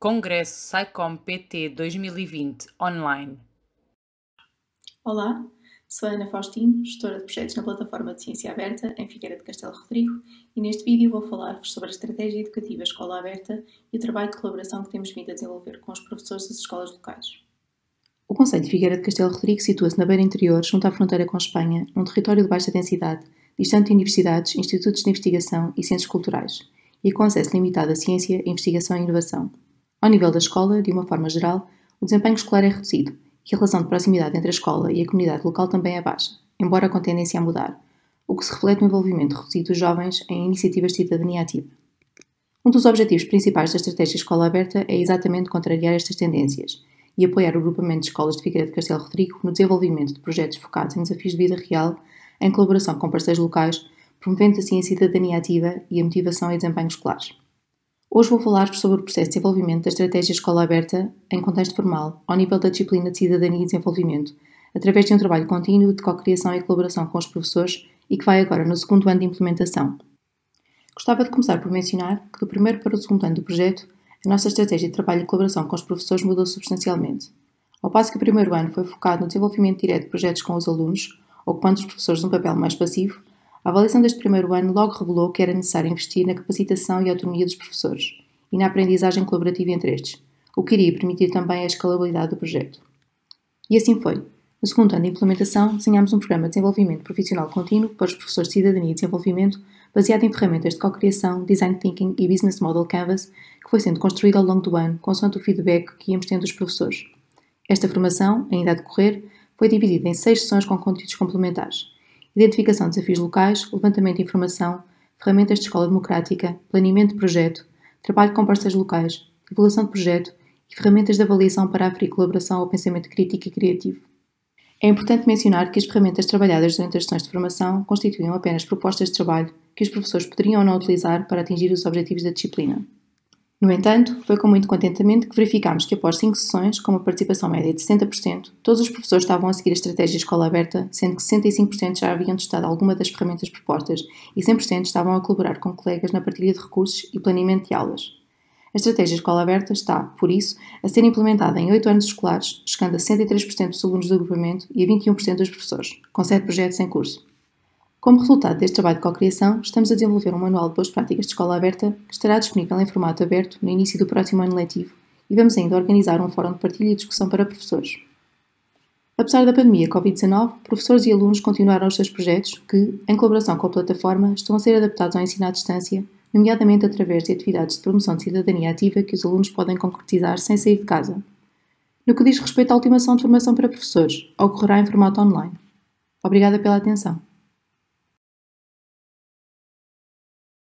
Congresso SciComm PT 2020 online. Olá, sou Ana Faustino, gestora de projetos na plataforma de Ciência Aberta em Figueira de Castelo Rodrigo e neste vídeo vou falar-vos sobre a estratégia educativa Escola Aberta e o trabalho de colaboração que temos vindo a desenvolver com os professores das escolas locais. O Conselho de Figueira de Castelo Rodrigo situa-se na beira interior, junto à fronteira com a Espanha, num território de baixa densidade, distante de universidades, institutos de investigação e centros culturais, e com acesso limitado à ciência, investigação e inovação. Ao nível da escola, de uma forma geral, o desempenho escolar é reduzido e a relação de proximidade entre a escola e a comunidade local também é baixa, embora com tendência a mudar, o que se reflete no envolvimento reduzido dos jovens em iniciativas de cidadania ativa. Um dos objetivos principais da estratégia Escola Aberta é exatamente contrariar estas tendências e apoiar o agrupamento de escolas de Figueiredo de Castelo Rodrigo no desenvolvimento de projetos focados em desafios de vida real, em colaboração com parceiros locais, promovendo assim a cidadania ativa e a motivação e desempenho escolares. Hoje vou falar-vos sobre o processo de desenvolvimento da Estratégia Escola Aberta em contexto formal, ao nível da disciplina de Cidadania e Desenvolvimento, através de um trabalho contínuo de co-criação e colaboração com os professores e que vai agora no segundo ano de implementação. Gostava de começar por mencionar que do primeiro para o segundo ano do projeto, a nossa estratégia de trabalho e colaboração com os professores mudou substancialmente. Ao passo que o primeiro ano foi focado no desenvolvimento direto de projetos com os alunos, ocupando os professores um papel mais passivo, a avaliação deste primeiro ano logo revelou que era necessário investir na capacitação e autonomia dos professores e na aprendizagem colaborativa entre estes, o que iria permitir também a escalabilidade do projeto. E assim foi. No segundo ano de implementação, desenhámos um programa de desenvolvimento profissional contínuo para os professores de cidadania e desenvolvimento, baseado em ferramentas de co-criação, design thinking e business model canvas, que foi sendo construído ao longo do ano, consoante o feedback que íamos tendo dos professores. Esta formação, ainda a decorrer, foi dividida em seis sessões com conteúdos complementares identificação de desafios locais, levantamento de informação, ferramentas de escola democrática, planeamento de projeto, trabalho com parceiros locais, divulgação de projeto e ferramentas de avaliação para a colaboração ao pensamento crítico e criativo. É importante mencionar que as ferramentas trabalhadas durante as sessões de formação constituíam apenas propostas de trabalho que os professores poderiam ou não utilizar para atingir os objetivos da disciplina. No entanto, foi com muito contentamento que verificámos que após cinco sessões, com uma participação média de 60%, todos os professores estavam a seguir a estratégia escola aberta, sendo que 65% já haviam testado alguma das ferramentas propostas e 100% estavam a colaborar com colegas na partilha de recursos e planeamento de aulas. A estratégia escola aberta está, por isso, a ser implementada em oito anos escolares, chegando a 63% dos alunos do agrupamento e a 21% dos professores, com sete projetos em curso. Como resultado deste trabalho de cocriação, estamos a desenvolver um manual de boas práticas de escola aberta que estará disponível em formato aberto no início do próximo ano letivo e vamos ainda organizar um fórum de partilha e discussão para professores. Apesar da pandemia Covid-19, professores e alunos continuaram os seus projetos que, em colaboração com a plataforma, estão a ser adaptados ao ensino à distância, nomeadamente através de atividades de promoção de cidadania ativa que os alunos podem concretizar sem sair de casa. No que diz respeito à ultimação de formação para professores, ocorrerá em formato online. Obrigada pela atenção.